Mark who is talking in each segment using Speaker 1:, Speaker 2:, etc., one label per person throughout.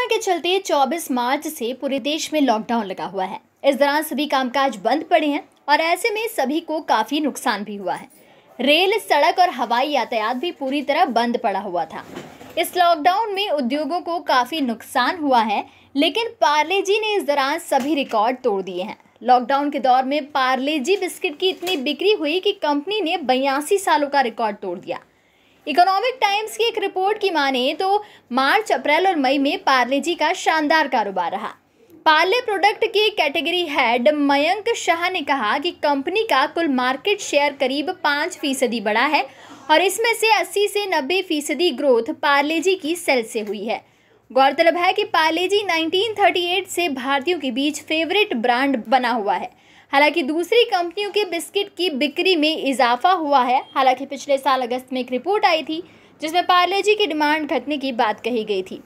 Speaker 1: corona के चलते 24 मार्च से पूरे देश में लॉकडाउन लगा हुआ है इस दौरान सभी कामकाज बंद पड़े हैं और ऐसे में सभी को काफ़ी नुकसान भी हुआ है रेल सड़क और हवाई यातायात भी पूरी तरह बंद पड़ा हुआ था इस लॉकडाउन में उद्योगों को काफ़ी नुकसान हुआ है लेकिन पार्ले जी ने इस दौरान सभी रिकॉर्ड तोड़ दिए हैं लॉकडाउन के दौर में पार्ले जी बिस्किट की इतनी बिक्री हुई कि कंपनी ने बयासी सालों का रिकॉर्ड तोड़ दिया इकोनॉमिक टाइम्स की एक रिपोर्ट की माने तो मार्च अप्रैल और मई में पार्ले जी का शानदार कारोबार रहा पार्ले प्रोडक्ट के कैटेगरी हेड मयंक शाह ने कहा कि कंपनी का कुल मार्केट शेयर करीब पाँच फीसदी बढ़ा है और इसमें से 80 से 90 फीसदी ग्रोथ पार्ले जी की सेल से हुई है गौरतलब है कि पार्ले जी 1938 से भारतीयों के बीच फेवरेट ब्रांड बना हुआ है हालांकि दूसरी कंपनियों के बिस्किट की बिक्री में इजाफा हुआ है हालांकि पिछले साल अगस्त में एक रिपोर्ट आई थी जिसमें पार्ले जी की डिमांड घटने की बात कही गई थी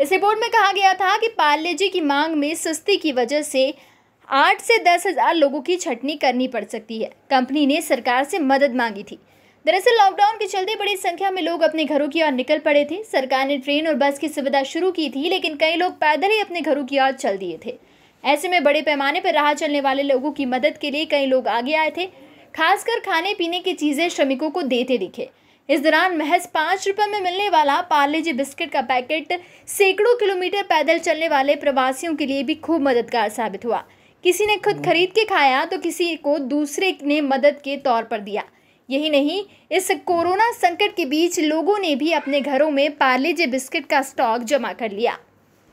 Speaker 1: इस रिपोर्ट में कहा गया था कि पार्ले जी की मांग में सुस्ती की वजह से आठ से दस हज़ार लोगों की छटनी करनी पड़ सकती है कंपनी ने सरकार से मदद मांगी थी दरअसल लॉकडाउन के चलते बड़ी संख्या में लोग अपने घरों की ओर निकल पड़े थे सरकार ने ट्रेन और बस की सुविधा शुरू की थी लेकिन कई लोग पैदल ही अपने घरों की ओर चल दिए थे ऐसे में बड़े पैमाने पर राह चलने वाले लोगों की मदद के लिए कई लोग आगे आए थे खासकर खाने पीने की चीज़ें श्रमिकों को देते दिखे इस दौरान महज पाँच रुपये में मिलने वाला पार्ले जी बिस्किट का पैकेट सैकड़ों किलोमीटर पैदल चलने वाले प्रवासियों के लिए भी खूब मददगार साबित हुआ किसी ने खुद खरीद के खाया तो किसी को दूसरे ने मदद के तौर पर दिया यही नहीं इस कोरोना संकट के बीच लोगों ने भी अपने घरों में पार्ले जी बिस्किट का स्टॉक जमा कर लिया